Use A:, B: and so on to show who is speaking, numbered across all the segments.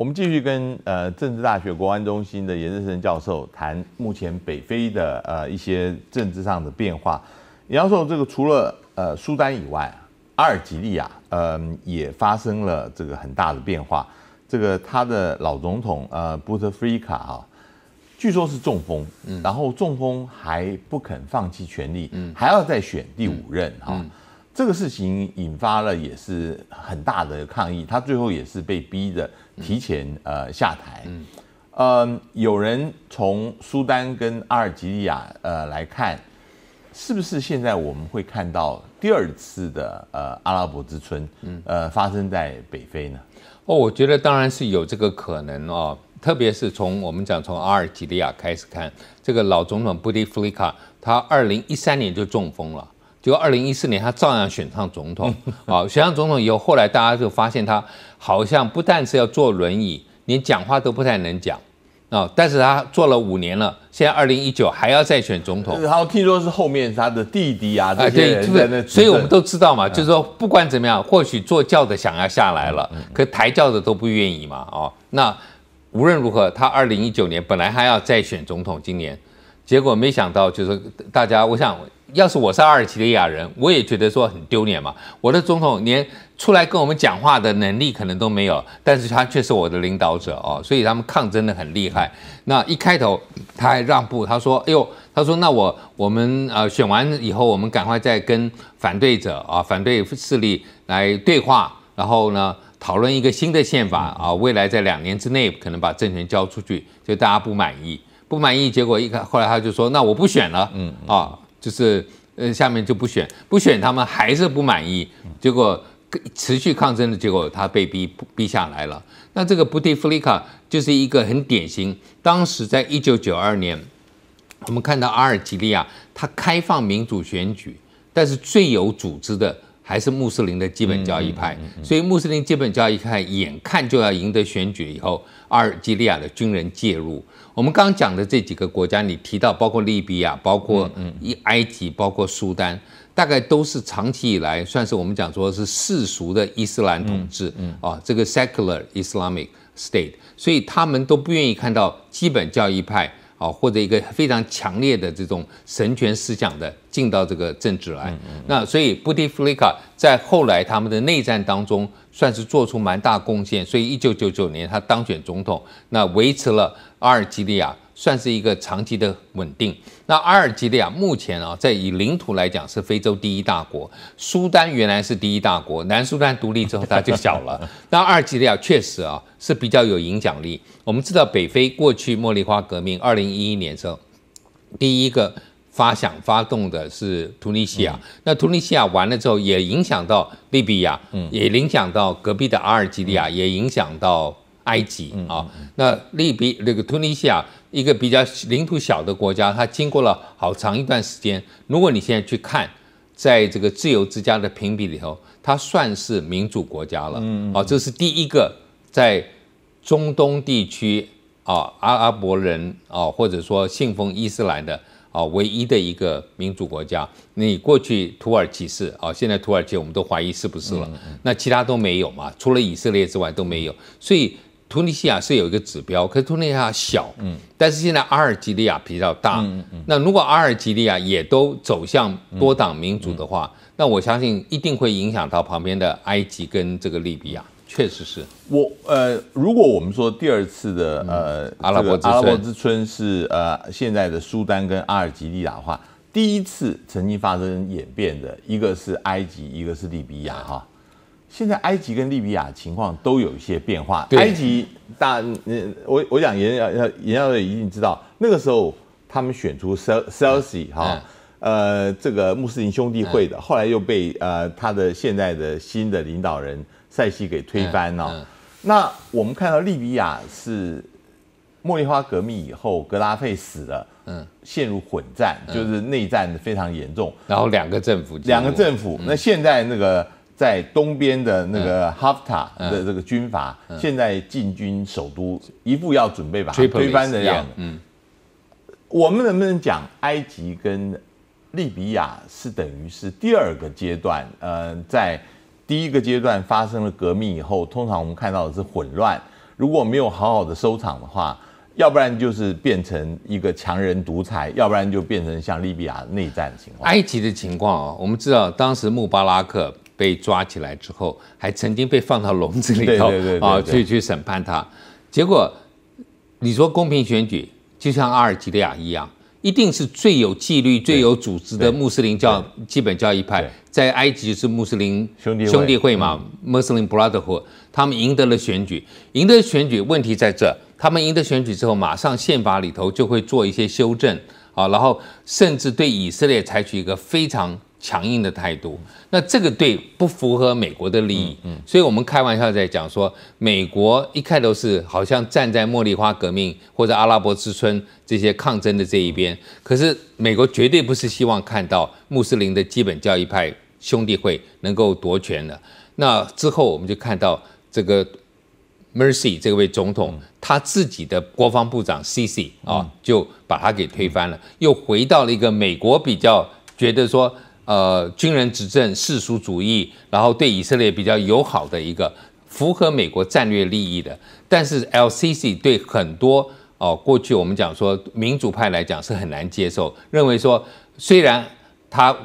A: 我们继续跟呃政治大学国安中心的严志成教授谈目前北非的呃一些政治上的变化。严教授，这个除了呃苏丹以外，阿尔及利亚呃也发生了这个很大的变化。这个他的老总统呃布特弗利卡哈，据说是中风，然后中风还不肯放弃权力，还要再选第五任哈。这个事情引发了也是很大的抗议，他最后也是被逼着提前呃下台。嗯，呃，有人从苏丹跟阿尔及利亚呃来看，是不是现在我们会看到第二次的
B: 呃阿拉伯之春？嗯，呃，发生在北非呢？哦，我觉得当然是有这个可能哦，特别是从我们讲从阿尔及利亚开始看，这个老总统布迪弗里卡，他二零一三年就中风了。就二零一四年，他照样选上总统，好，选上总统以后，后来大家就发现他好像不但是要坐轮椅，连讲话都不太能讲，啊，但是他做了五年了，现在二零一九还要再选总统。后听说是后面他的弟弟啊，这些人，所以，我们都知道嘛，就是说不管怎么样，或许坐轿的想要下来了，可抬轿的都不愿意嘛，哦，那无论如何，他二零一九年本来还要再选总统，今年结果没想到，就是大家，我想。要是我是阿尔及利亚人，我也觉得说很丢脸嘛。我的总统连出来跟我们讲话的能力可能都没有，但是他却是我的领导者哦，所以他们抗争的很厉害。那一开头他还让步，他说：“哎呦，他说那我我们啊选完以后，我们赶快再跟反对者啊反对势力来对话，然后呢讨论一个新的宪法啊，未来在两年之内可能把政权交出去。”就大家不满意，不满意，结果一看，后来他就说：“那我不选了。”嗯啊。就是呃，下面就不选，不选他们还是不满意，结果持续抗争的结果，他被逼逼下来了。那这个布迪弗利卡就是一个很典型，当时在一九九二年，我们看到阿尔及利亚它开放民主选举，但是最有组织的。还是穆斯林的基本教义派，所以穆斯林基本教义派眼看就要赢得选举以后，阿尔及利亚的军人介入。我们刚讲的这几个国家，你提到包括利比亚，包括一埃及，包括苏丹，大概都是长期以来算是我们讲说是世俗的伊斯兰统治啊，这个 secular Islamic state，所以他们都不愿意看到基本教义派。啊，或者一个非常强烈的这种神权思想的进到这个政治来，那所以布迪弗利卡在后来他们的内战当中算是做出蛮大贡献，所以一九九九年他当选总统，那维持了阿尔及利亚。算是一个长期的稳定。那阿尔及利亚目前啊，在以领土来讲是非洲第一大国。苏丹原来是第一大国，南苏丹独立之后它就小了。那阿尔及利亚确实啊是比较有影响力。我们知道北非过去茉莉花革命，二零一一年时候第一个发响发动的是突尼西啊。那突尼西亚完了之后也影响到利比亚，也影响到隔壁的阿尔及利亚，也影响到。埃及啊，那利比那个突尼斯啊，一个比较领土小的国家，它经过了好长一段时间。如果你现在去看，在这个自由之家的评比里头，它算是民主国家了。嗯，啊，这是第一个在中东地区啊，阿拉伯人啊，或者说信奉伊斯兰的啊，唯一的一个民主国家。你过去土耳其是啊，现在土耳其我们都怀疑是不是了。那其他都没有嘛，除了以色列之外都没有，所以。突尼西亚是有一个指标，可突尼西亚小，嗯，但是现在阿尔及利亚比较大，嗯嗯，那如果阿尔及利亚也都走向多党民主的话，那我相信一定会影响到旁边的埃及跟这个利比亚，确实是。
A: 我呃，如果我们说第二次的呃，阿拉伯阿拉伯之春是呃，现在的苏丹跟阿尔及利亚的话，第一次曾经发生演变的一个是埃及，一个是利比亚哈。现在埃及跟利比亚情况都有一些变化。埃及大，我我讲严要要也瑞已经知道，那个时候他们选出 Cel c e l c 哈，呃，这个穆斯林兄弟会的，后来又被呃他的现在的新的领导人赛西给推翻了。那我们看到利比亚是茉莉花革命以后，格拉费死了，嗯，陷入混战，就是内战非常严重，然后两个政府，两个政府。那现在那个。在东边的那个哈夫塔的这个军阀，现在进军首都，一副要准备把推翻的样子。嗯，我们能不能讲埃及跟利比亚是等于是第二个阶段？呃，在第一个阶段发生了革命以后，通常我们看到的是混乱。如果没有好好的收场的话，要不然就是变成一个强人独裁，要不然
B: 就变成像利比亚内战情况。埃及的情况啊，我们知道当时穆巴拉克。被抓起来之后，还曾经被放到笼子里头啊，去去审判他。结果你说公平选举，就像阿尔及利亚一样，一定是最有纪律、最有组织的穆斯林教基本教义派，在埃及是穆斯林兄弟会嘛，Muslim Brotherhood。他们赢得了选举，赢得选举，问题在这。他们赢得选举之后，马上宪法里头就会做一些修正啊，然后甚至对以色列采取一个非常。强硬的态度，那这个对不符合美国的利益，嗯，所以我们开玩笑在讲说，美国一开头是好像站在茉莉花革命或者阿拉伯之春这些抗争的这一边，可是美国绝对不是希望看到穆斯林的基本教义派兄弟会能够夺权的。那之后我们就看到这个 Mercy 这位总统，他自己的国防部长 c i s i 啊，就把他给推翻了，又回到了一个美国比较觉得说。呃，军人执政、世俗主义，然后对以色列比较友好的一个符合美国战略利益的，但是 LCC 对很多哦，过去我们讲说民主派来讲是很难接受，认为说虽然他。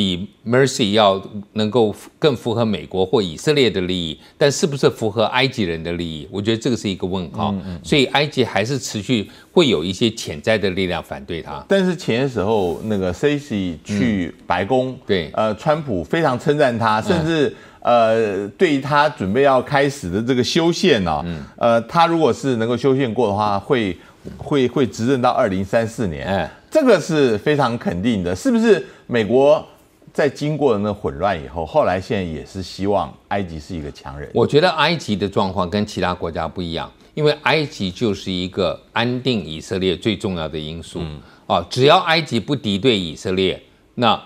B: 比 Mercy 要能够更符合美国或以色列的利益，但是不是符合埃及人的利益？我觉得这个是一个问号。所以埃及还是持续会有一些潜在的力量反对他。但是前时候那个 c
A: e c y 去
B: 白宫，对，
A: 呃，川普非常称赞他，甚至呃，对于他准备要开始的这个修宪呢，呃，他如果是能够修宪过的话，会会会执政到二零三四年，这个是非常肯定的，是不是美国？在经过那混乱以后，后来现在
B: 也是希望埃及是一个强人。我觉得埃及的状况跟其他国家不一样，因为埃及就是一个安定以色列最重要的因素。啊，只要埃及不敌对以色列，那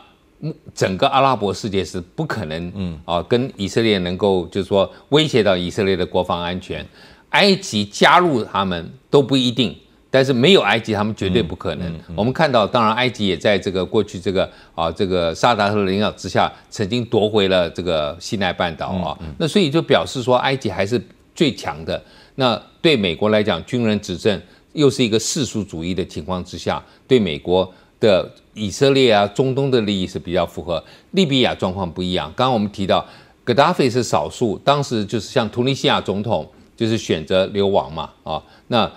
B: 整个阿拉伯世界是不可能啊跟以色列能够就是说威胁到以色列的国防安全。埃及加入他们都不一定。但是没有埃及，他们绝对不可能。我们看到，当然埃及也在这个过去这个啊这个萨达特领导之下，曾经夺回了这个西奈半岛啊。那所以就表示说，埃及还是最强的。那对美国来讲，军人执政又是一个世俗主义的情况之下，对美国的以色列啊中东的利益是比较符合。利比亚状况不一样，刚刚我们提到，格达菲是少数，当时就是像突尼西亚总统就是选择流亡嘛啊那。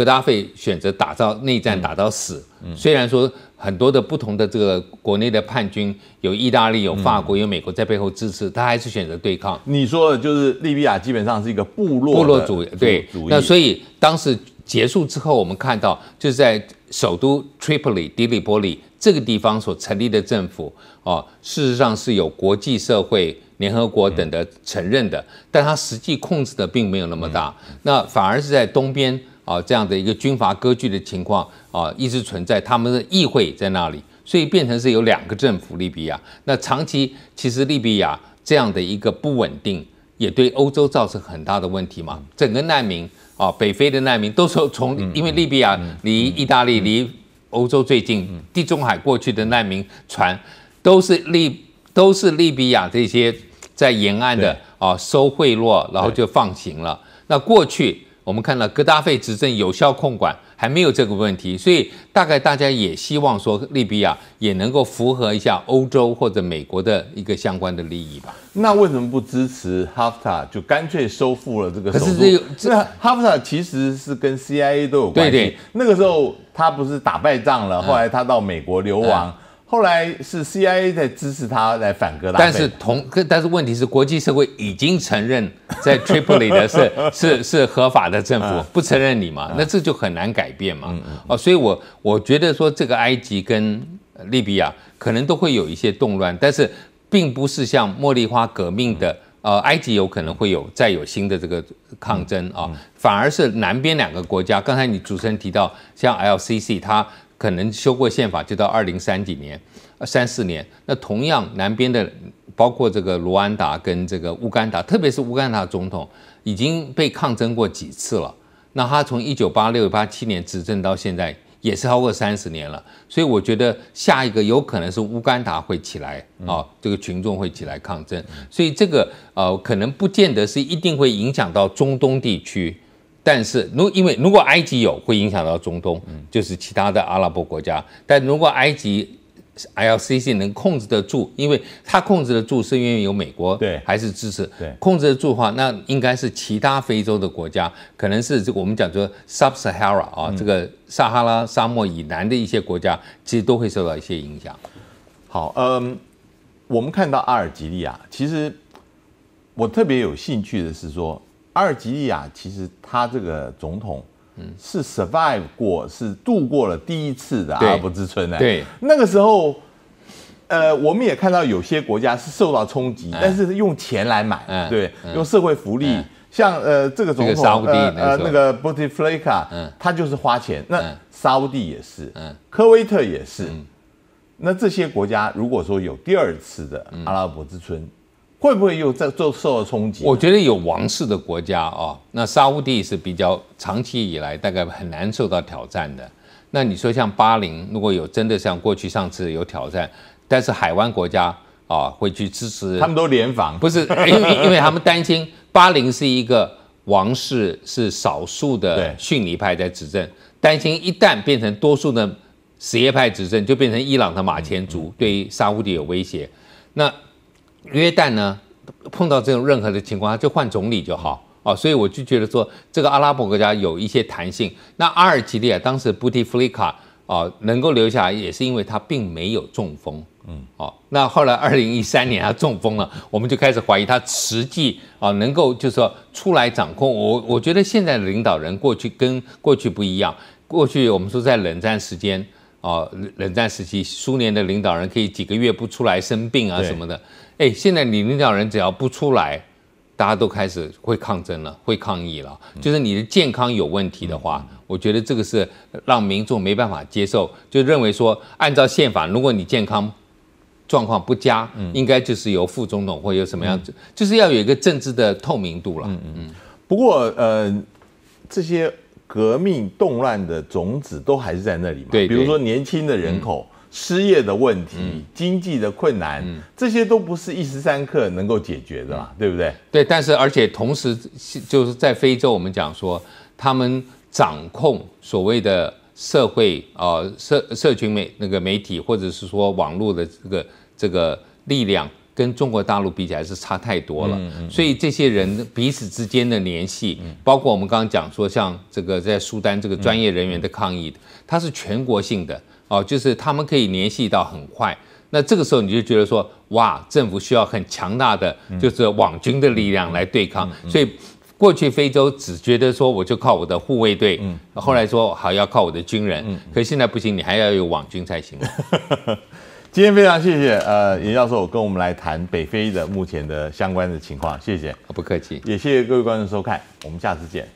B: 格达费选择打造内战，打到死。虽然说很多的不同的这个国内的叛军，有意大利、有法国、有美国在背后支持，他还是选择对抗。你说的就是利比亚基本上是一个
A: 部落部落主对主义。那所
B: 以当时结束之后，我们看到就是在首都 Tripoli 迪里波利这个地方所成立的政府哦，事实上是有国际社会、联合国等的承认的，但他实际控制的并没有那么大。那反而是在东边。啊，这样的一个军阀割据的情况啊，一直存在。他们的议会在那里，所以变成是有两个政府。利比亚那长期其实利比亚这样的一个不稳定，也对欧洲造成很大的问题嘛。整个难民啊，北非的难民都是从，因为利比亚离意大利、离欧洲最近，地中海过去的难民船，都是利都是利比亚这些在沿岸的啊收贿赂，然后就放行了。那过去。我们看到格达费执政有效控管，还没有这个问题，所以大概大家也希望说利比亚也能够符合一下欧洲或者美国的一个相关的利益吧。那为什么不支持哈夫塔，就干脆收复了这个？可是这
A: 哈夫塔其实是跟 CIA 都有关系。对对，那个时候他不是打败仗了，后来
B: 他到美国流亡。
A: 后来是 CIA 在支持他来反戈，但是
B: 同，但是问题是国际社会已经承认 在 Tripoli 的是是是 合法的政府，不承认你嘛，那这就很难改变嘛。哦，所以我我觉得说这个埃及跟利比亚可能都会有一些动乱，但是并不是像茉莉花革命的。呃，埃及有可能会有再有新的这个抗争啊，反而是南边两个国家，刚才你主持人提到，像 LCC，它可能修过宪法，就到二零三几年，三四年。那同样南边的，包括这个卢安达跟这个乌干达，特别是乌干达总统已经被抗争过几次了，那他从一九八六八七年执政到现在。也是超过三十年了，所以我觉得下一个有可能是乌干达会起来啊，这个群众会起来抗争，所以这个呃可能不见得是一定会影响到中东地区，但是如因为如果埃及有会影响到中东，就是其他的阿拉伯国家，但如果埃及。L C C 能控制得住，因为它控制得住，是因为有美国对还是支持对控制得住的话，那应该是其他非洲的国家，可能是这个我们讲说 Sub Sahara 啊，这个撒哈拉沙漠以南的一些国家，其实都会受到一些影响。好，嗯，我们看到阿尔及利亚，
A: 其实我特别有兴趣的是说，阿尔及利亚其实它这个总统。是 survive 过，是度过了第一次的阿拉伯之春。呢。对，那个时候，呃，我们也看到有些国家是受到冲击，但是用钱来买，对，用社会福利，像呃这个总统呃那个 b o t i f l i c a 他就是花钱。那沙地也是，嗯，科威特也是，那这些国家如果说有第二次的阿拉伯之春。会不会又在做受到冲击？我觉
B: 得有王室的国家啊，那沙乌地是比较长期以来大概很难受到挑战的。那你说像巴林，如果有真的像过去上次有挑战，但是海湾国家啊会去支持他们都联防，不是因为因为他们担心巴林是一个王室是少数的逊尼派在执政，担心一旦变成多数的什叶派执政，就变成伊朗的马前卒对沙乌地有威胁，那。约旦呢，碰到这种任何的情况，他就换总理就好哦。所以我就觉得说，这个阿拉伯国家有一些弹性。那阿尔及利亚当时布蒂弗利卡啊，能够留下来，也是因为他并没有中风，嗯，哦，那后来二零一三年他中风了，我们就开始怀疑他实际啊，能够就是说出来掌控。我我觉得现在的领导人过去跟过去不一样，过去我们说在冷战时间啊，冷战时期苏联的领导人可以几个月不出来生病啊什么的。哎，现在你领导人只要不出来，大家都开始会抗争了，会抗议了。就是你的健康有问题的话，我觉得这个是让民众没办法接受，就认为说，按照宪法，如果你健康状况不佳，应该就是由副总统或有什么样子，就是要有一个政治的透明度了。嗯嗯。不过呃，
A: 这些革命动乱的种子都还是在那里嘛。对。比如说年轻的人口。失业的问题、经济的困难，这些都不是一时三刻
B: 能够解决的嘛，对不对？对，但是而且同时，就是在非洲，我们讲说，他们掌控所谓的社会啊社社群媒那个媒体，或者是说网络的这个这个力量，跟中国大陆比起来是差太多了。所以这些人彼此之间的联系，包括我们刚刚讲说，像这个在苏丹这个专业人员的抗议，它是全国性的。哦，就是他们可以联系到很快，那这个时候你就觉得说，哇，政府需要很强大的就是网军的力量来对抗。所以过去非洲只觉得说，我就靠我的护卫队，后来说好要靠我的军人，可现在不行，你还要有网军才行。今天非常谢谢呃，严教授跟我们来谈北非的目
A: 前的相关的情况，谢谢，不客气，也谢谢各位观众收看，我们下次见。